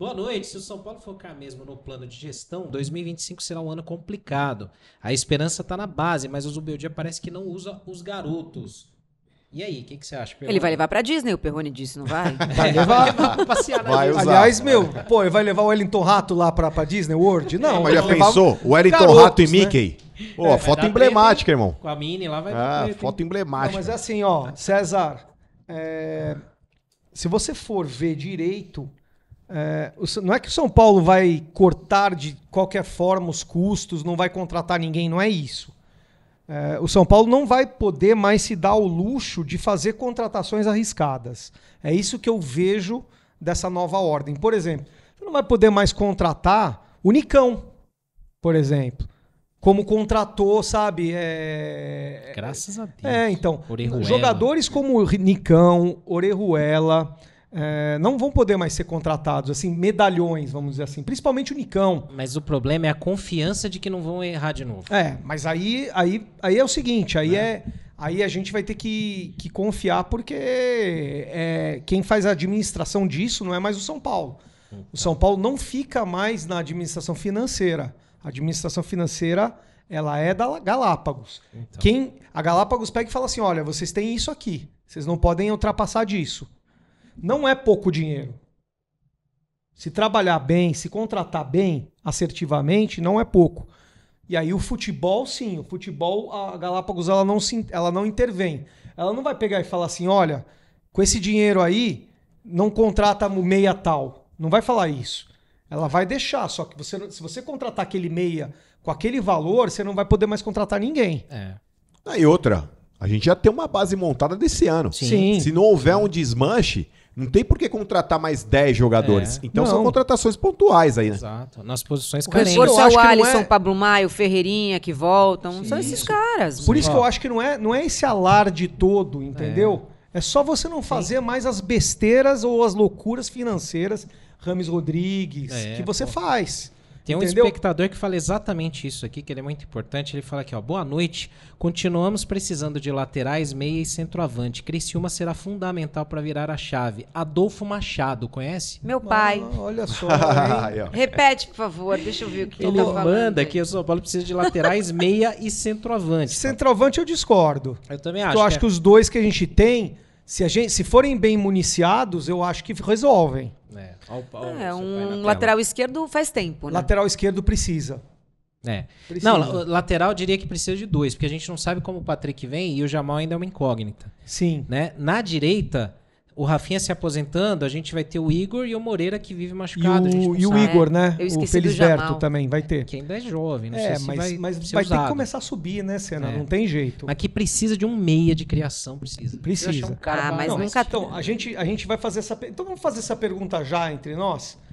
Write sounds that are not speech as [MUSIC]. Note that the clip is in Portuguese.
Boa noite. Se o São Paulo focar mesmo no plano de gestão, 2025 será um ano complicado. A esperança está na base, mas o Zubeldia parece que não usa os garotos. E aí, o que, que, você acha, Perrone? Ele vai levar pra Disney, o Perrone disse, não vai? [LAUGHS] vai levar pra [LAUGHS] passear na vai Disney. Usar. Aliás, meu, pô, ele vai levar o Wellington Rato lá pra, pra Disney World? Não. Mas já pensou? O Wellington garotos, Rato e né? Mickey? Né? Pô, é, foto emblemática, irmão. Com a Mini lá vai ah, foto emblemática. Não, mas é assim, ó, César, é, se você for ver direito, é, não é que o São Paulo vai cortar de qualquer forma os custos, não vai contratar ninguém, não é isso. É, o São Paulo não vai poder mais se dar o luxo de fazer contratações arriscadas. É isso que eu vejo dessa nova ordem. Por exemplo, você não vai poder mais contratar o Nicão, por exemplo. Como contratou, sabe? É... Graças a é, Deus. É, então. Orejuela. Jogadores como Nicão, Orejuela é, não vão poder mais ser contratados, assim, medalhões, vamos dizer assim, principalmente o Nicão. Mas o problema é a confiança de que não vão errar de novo. É, mas aí, aí, aí é o seguinte, aí é. é aí a gente vai ter que, que confiar, porque é, quem faz a administração disso não é mais o São Paulo. Então. O São Paulo não fica mais na administração financeira. A administração financeira ela é da Galápagos. Então. Quem a Galápagos pega e fala assim, olha, vocês têm isso aqui, vocês não podem ultrapassar disso não é pouco dinheiro. Se trabalhar bem, se contratar bem, assertivamente, não é pouco. E aí o futebol, sim, o futebol, a Galápagos ela não, se, ela não intervém. Ela não vai pegar e falar assim, olha, com esse dinheiro aí, não contrata o meia tal. Não vai falar isso. Ela vai deixar, só que você, se você contratar aquele meia com aquele valor, você não vai poder mais contratar ninguém. É. aí ah, outra, a gente já tem uma base montada desse ano. Sim. Sim. Se não houver um desmanche, não tem por que contratar mais 10 jogadores. É. Então não. são contratações pontuais aí, né? Exato. Nas posições o carentes. Reforço é o Alisson, é... Pablo Maio, Ferreirinha que voltam. Sim. São esses caras. Por isso que eu acho que não é, não é esse alarde todo, é. entendeu? É, é só você não fazer Sim. mais as besteiras ou as loucuras financeiras, Rames Rodrigues, é, que você pô. faz. Tem um Entendeu? espectador que fala exatamente isso aqui, que ele é muito importante. Ele fala aqui, ó. Boa noite. Continuamos precisando de laterais, meia e centroavante. Criciúma será fundamental para virar a chave. Adolfo Machado, conhece? Meu pai. Ah, olha só. [LAUGHS] Repete, por favor. Deixa eu ver o que ele tá falando. manda aí. que o São Paulo precisa de laterais, meia e centroavante. Centroavante eu discordo. Eu também acho. Eu acho que, é... que os dois que a gente tem se, a gente, se forem bem municiados, eu acho que resolvem. É, ao, ao, é um lateral esquerdo faz tempo, né? Lateral esquerdo precisa. É. Precisa. Não, lateral eu diria que precisa de dois, porque a gente não sabe como o Patrick vem e o Jamal ainda é uma incógnita. Sim. Né? Na direita, o Rafinha se aposentando, a gente vai ter o Igor e o Moreira que vive machucado. E o, e né? o Igor, é, né? O Felisberto também vai é, ter. Que ainda é jovem, não é, sei se vai Mas vai usado. ter que começar a subir, né, Senna? É. Não tem jeito. Mas que precisa de um meia de criação, precisa. Precisa. É um ah, mas não, nunca... Então, a gente, a gente vai fazer essa... Então vamos fazer essa pergunta já entre nós?